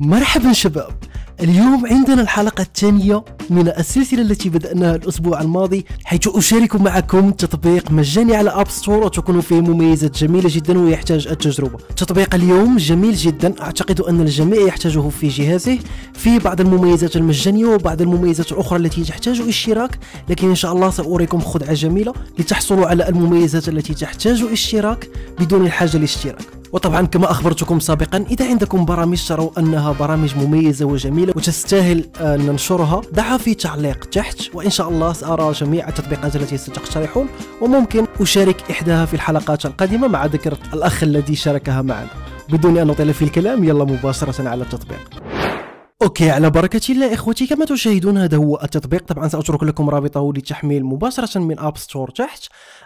مرحبا شباب اليوم عندنا الحلقة الثانية من السلسلة التي بدأناها الأسبوع الماضي حيث أشارك معكم تطبيق مجاني على أب ستور وتكون فيه مميزات جميلة جدا ويحتاج التجربة تطبيق اليوم جميل جدا أعتقد أن الجميع يحتاجه في جهازه فيه بعض المميزات المجانية وبعض المميزات الأخرى التي تحتاج اشتراك لكن إن شاء الله سأريكم خدعة جميلة لتحصلوا على المميزات التي تحتاج اشتراك بدون الحاجة للاشتراك وطبعا كما أخبرتكم سابقا إذا عندكم برامج تروا أنها برامج مميزة وجميلة وتستاهل أن آه، ننشرها دعها في تعليق تحت وإن شاء الله سأرى جميع التطبيقات التي ستقترحون وممكن أشارك إحداها في الحلقات القادمة مع ذكر الأخ الذي شاركها معنا بدون أن أطيل في الكلام يلا مباشرة على التطبيق اوكي على بركة الله اخوتي كما تشاهدون هذا هو التطبيق طبعا ساترك لكم رابطه للتحميل مباشرة من اب ستور تحت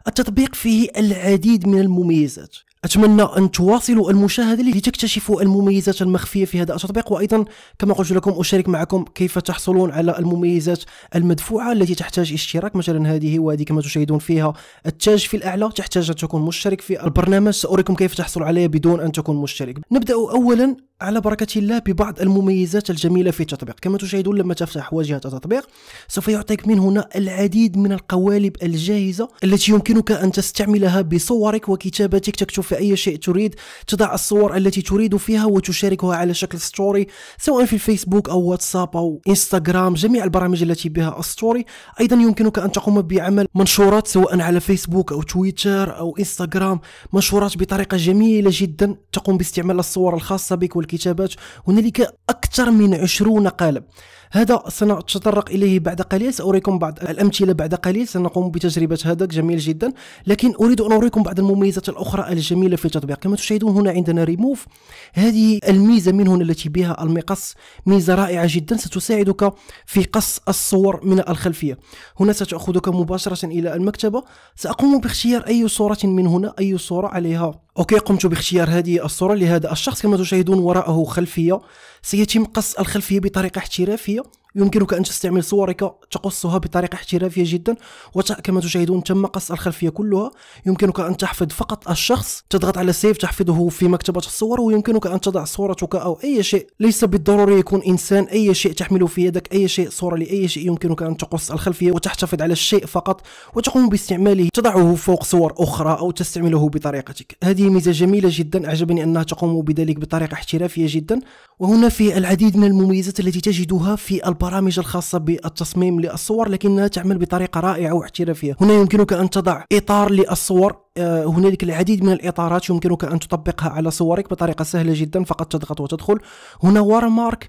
التطبيق فيه العديد من المميزات أتمنى أن تواصلوا المشاهدة لتكتشفوا المميزات المخفية في هذا التطبيق وأيضا كما قلت لكم أشارك معكم كيف تحصلون على المميزات المدفوعة التي تحتاج اشتراك مثلا هذه وهذه كما تشاهدون فيها التاج في الأعلى تحتاج أن تكون مشترك في البرنامج سأريكم كيف تحصل عليه بدون أن تكون مشترك نبدأ أولا على بركة الله ببعض المميزات الجميلة في التطبيق كما تشاهدون لما تفتح واجهة التطبيق سوف يعطيك من هنا العديد من القوالب الجاهزة التي يمكنك أن تستعملها بصورك وكتابتك تكتب في أي شيء تريد تضع الصور التي تريد فيها وتشاركها على شكل ستوري سواء في الفيسبوك أو واتساب أو إنستغرام جميع البرامج التي بها ستوري أيضا يمكنك أن تقوم بعمل منشورات سواء على فيسبوك أو تويتر أو إنستغرام منشورات بطريقة جميلة جدا تقوم باستعمال الصور الخاصة بك والكتابات هنالك أكثر من عشرون قالب هذا سنتطرق اليه بعد قليل ساريكم بعض الامثله بعد قليل سنقوم بتجربه هذا جميل جدا لكن اريد ان اريكم بعض المميزات الاخرى الجميله في التطبيق كما تشاهدون هنا عندنا ريموف هذه الميزه من هنا التي بها المقص ميزه رائعه جدا ستساعدك في قص الصور من الخلفيه هنا ستاخذك مباشره الى المكتبه ساقوم باختيار اي صوره من هنا اي صوره عليها اوكي قمت باختيار هذه الصوره لهذا الشخص كما تشاهدون وراءه خلفيه سيتم قص الخلفيه بطريقه احترافيه apoio يمكنك أن تستعمل صورك تقصها بطريقة احترافية جدا وكما تشاهدون تم قص الخلفية كلها يمكنك أن تحفظ فقط الشخص تضغط على سيف تحفظه في مكتبة الصور ويمكنك أن تضع صورتك أو أي شيء ليس بالضروري يكون إنسان أي شيء تحمله في يدك أي شيء صورة لأي شيء يمكنك أن تقص الخلفية وتحتفظ على الشيء فقط وتقوم باستعماله تضعه فوق صور أخرى أو تستعمله بطريقتك هذه ميزة جميلة جدا أعجبني أنها تقوم بذلك بطريقة احترافية جدا وهنا في العديد من المميزات التي تجدها في البرامج الخاصة بالتصميم للصور لكنها تعمل بطريقة رائعة واحترافية هنا يمكنك أن تضع إطار للصور آه، هنالك العديد من الاطارات يمكنك ان تطبقها على صورك بطريقه سهله جدا فقط تضغط وتدخل هنا وارمارك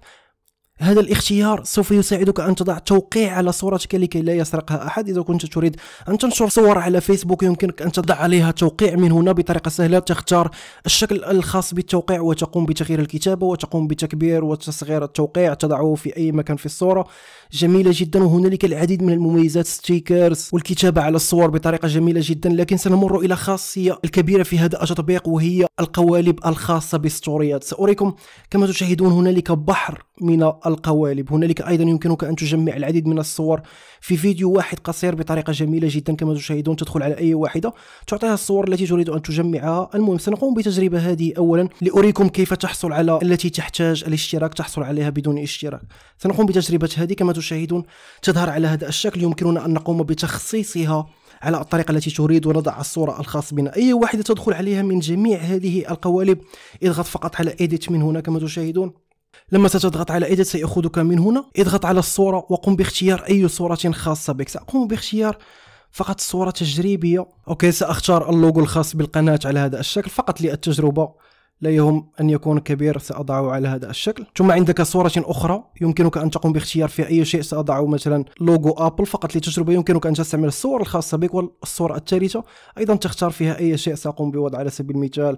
هذا الاختيار سوف يساعدك أن تضع توقيع على صورتك لكي لا يسرقها أحد إذا كنت تريد أن تنشر صور على فيسبوك يمكنك أن تضع عليها توقيع من هنا بطريقة سهلة تختار الشكل الخاص بالتوقيع وتقوم بتغيير الكتابة وتقوم بتكبير وتصغير التوقيع تضعه في أي مكان في الصورة جميلة جدا وهنالك العديد من المميزات ستيكرز والكتابة على الصور بطريقة جميلة جدا لكن سنمر إلى خاصية الكبيرة في هذا التطبيق وهي القوالب الخاصة بالستوريات سأريكم كما تشاهدون هنالك بحر من القوالب هنالك أيضا يمكنك أن تجمع العديد من الصور في فيديو واحد قصير بطريقة جميلة جدا كما تشاهدون تدخل على أي واحدة تعطيها الصور التي تريد أن تجمعها المهم سنقوم بتجربة هذه أولا لأريكم كيف تحصل على التي تحتاج الاشتراك تحصل عليها بدون اشتراك سنقوم بتجربة هذه كما تشاهدون تظهر على هذا الشكل يمكننا أن نقوم بتخصيصها على الطريقة التي تريد ونضع الصورة الخاص بنا أي واحدة تدخل عليها من جميع هذه القوالب اضغط فقط على edit من هنا كما تشاهدون لما ستضغط على إيديت سيأخذك من هنا اضغط على الصورة وقم باختيار أي صورة خاصة بك سأقوم باختيار فقط صورة تجريبية أوكي سأختار اللوغو الخاص بالقناة على هذا الشكل فقط للتجربة لا يهم أن يكون كبير سأضعه على هذا الشكل ثم عندك صورة أخرى يمكنك أن تقوم باختيار فيها أي شيء سأضعه مثلا لوجو أبل فقط لتجربة يمكنك أن تستعمل الصور الخاصة بك والصورة الثالثة أيضا تختار فيها أي شيء سأقوم بوضع على سبيل المثال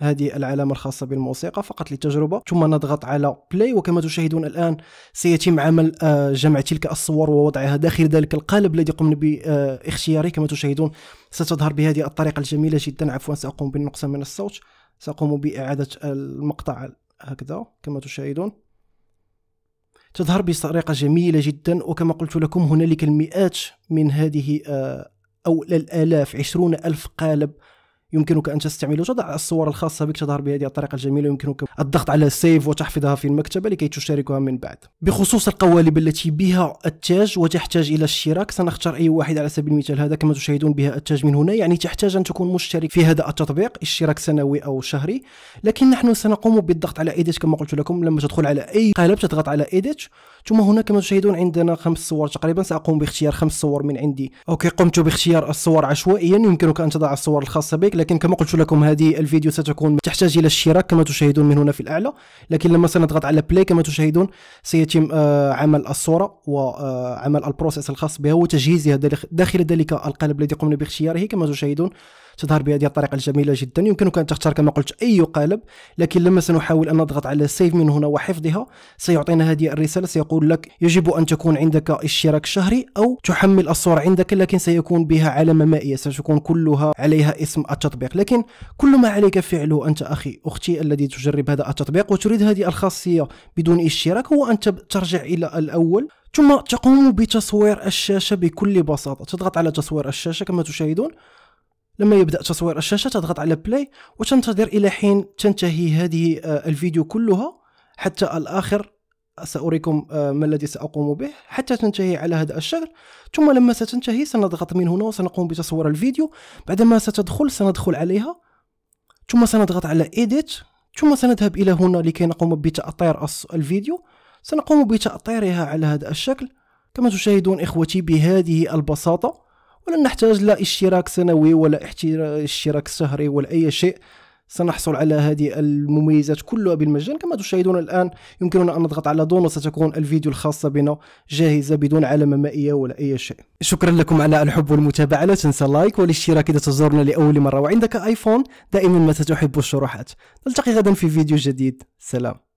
هذه العلامة الخاصة بالموسيقى فقط للتجربة ثم نضغط على بلاي وكما تشاهدون الآن سيتم عمل آه، جمع تلك الصور ووضعها داخل ذلك القالب الذي قمنا باختياره كما تشاهدون ستظهر بهذه الطريقة الجميلة جدا عفوا سأقوم بالنقص من الصوت سأقوم بإعادة المقطع هكذا كما تشاهدون تظهر بطريقة جميلة جدا وكما قلت لكم هنالك المئات من هذه آه، أو الآلاف عشرون ألف قالب يمكنك ان تستعمل وتضع الصور الخاصه بك تظهر بهذه الطريقه الجميله يمكنك الضغط على سيف وتحفظها في المكتبه لكي تشاركها من بعد بخصوص القوالب التي بها التاج وتحتاج الى اشتراك سنختار اي واحد على سبيل المثال هذا كما تشاهدون بها التاج من هنا يعني تحتاج ان تكون مشترك في هذا التطبيق اشتراك سنوي او شهري لكن نحن سنقوم بالضغط على ايديت كما قلت لكم لما تدخل على اي قالب تضغط على ايديت ثم هنا كما تشاهدون عندنا خمس صور تقريبا ساقوم باختيار خمس صور من عندي اوكي قمت باختيار الصور عشوائيا يمكنك ان تضع الصور الخاصه بك لكن كما قلت لكم هذه الفيديو ستكون تحتاج الى الاشتراك كما تشاهدون من هنا في الاعلى لكن لما سنضغط على بلاي كما تشاهدون سيتم آه، عمل الصوره وعمل آه، البروسيس الخاص بها وتجهيزها داخل ذلك القالب الذي قمنا باختياره كما تشاهدون تظهر بهذه الطريقه الجميله جدا يمكنك ان تختار كما قلت اي قالب لكن لما سنحاول ان نضغط على سيف من هنا وحفظها سيعطينا هذه الرساله سيقول لك يجب ان تكون عندك اشتراك شهري او تحمل الصوره عندك لكن سيكون بها علامه مائيه ستكون كلها عليها اسم التطبيق لكن كل ما عليك فعله انت اخي اختي الذي تجرب هذا التطبيق وتريد هذه الخاصيه بدون اشتراك هو ان ترجع الى الاول ثم تقوم بتصوير الشاشة بكل بساطة تضغط على تصوير الشاشة كما تشاهدون لما يبدا تصوير الشاشه تضغط على بلاي وتنتظر الى حين تنتهي هذه آه، الفيديو كلها حتى الاخر سأريكم آه، ما الذي سأقوم به حتى تنتهي على هذا الشكل ثم لما ستنتهي سنضغط من هنا وسنقوم بتصوير الفيديو بعدما ستدخل سندخل عليها ثم سنضغط على إيديت ثم سنذهب إلى هنا لكي نقوم بتأطير الفيديو سنقوم بتأطيرها على هذا الشكل كما تشاهدون إخوتي بهذه البساطة ولن نحتاج لا اشتراك سنوي ولا اشتراك شهري ولا أي شيء سنحصل على هذه المميزات كلها بالمجان كما تشاهدون الآن يمكننا أن نضغط على دون وستكون الفيديو الخاصة بنا جاهزة بدون علامة مائية ولا أي شيء شكرا لكم على الحب والمتابعة لا تنسى لايك والاشتراك إذا تزورنا لأول مرة وعندك آيفون دائما ما ستحب الشروحات نلتقي غدا في فيديو جديد سلام